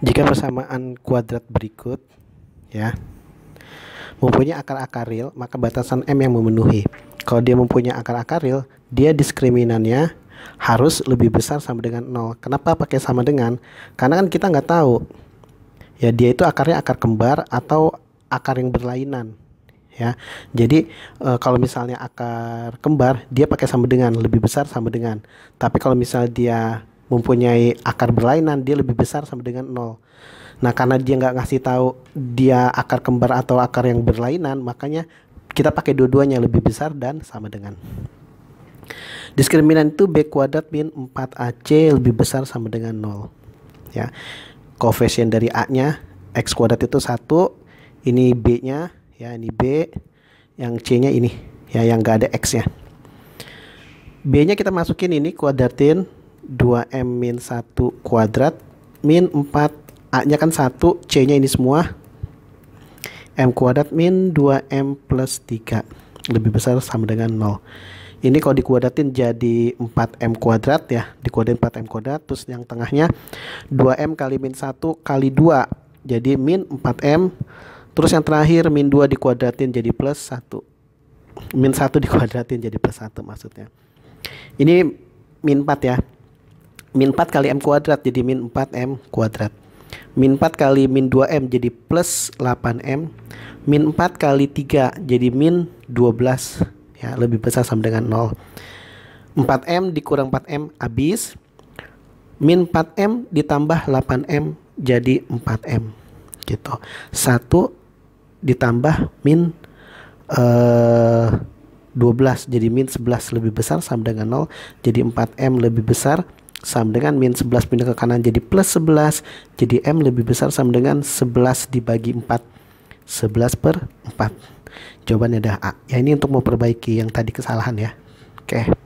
Jika persamaan kuadrat berikut ya mempunyai akar-akar real, maka batasan M yang memenuhi. Kalau dia mempunyai akar-akar real, dia diskriminannya harus lebih besar sama dengan 0. Kenapa pakai sama dengan? Karena kan kita nggak tahu. Ya dia itu akarnya akar kembar atau akar yang berlainan ya. Jadi e, kalau misalnya akar kembar dia pakai sama dengan lebih besar sama dengan. Tapi kalau misalnya dia mempunyai akar berlainan dia lebih besar sama dengan nol. Nah karena dia nggak ngasih tahu dia akar kembar atau akar yang berlainan makanya kita pakai dua-duanya lebih besar dan sama dengan. Diskriminan itu B kuadrat min 4AC lebih besar sama dengan nol. Ya. Koefisien dari A-nya X kuadrat itu satu ini B-nya, ya ini B, yang C-nya ini, ya yang nggak ada X-nya. B-nya kita masukin ini kuadratin 2M min 1 kuadrat min 4 A nya kan 1 C nya ini semua M kuadrat min 2M plus 3 lebih besar sama dengan 0 ini kalau dikuadratin jadi 4M kuadrat ya dikuadratin 4M kuadrat terus yang tengahnya 2M kali min 1 kali 2 jadi min 4M terus yang terakhir min 2 dikuadratin jadi plus 1 min 1 dikuadratin jadi plus 1 maksudnya ini min 4 ya min 4 kali m kuadrat jadi min 4m kuadrat min 4 kali min 2m jadi plus 8m min 4 kali 3 jadi min 12 ya lebih besar sama dengan 0 4m dikurang 4m habis min 4m ditambah 8m jadi 4m gitu 1 ditambah min eh, 12 jadi min 11 lebih besar sama dengan 0 jadi 4m lebih besar sama dengan min 11 pindah ke kanan jadi plus 11 jadi M lebih besar sama dengan 11 dibagi 4 11 per 4 jawabannya adalah A ya ini untuk memperbaiki yang tadi kesalahan ya oke okay.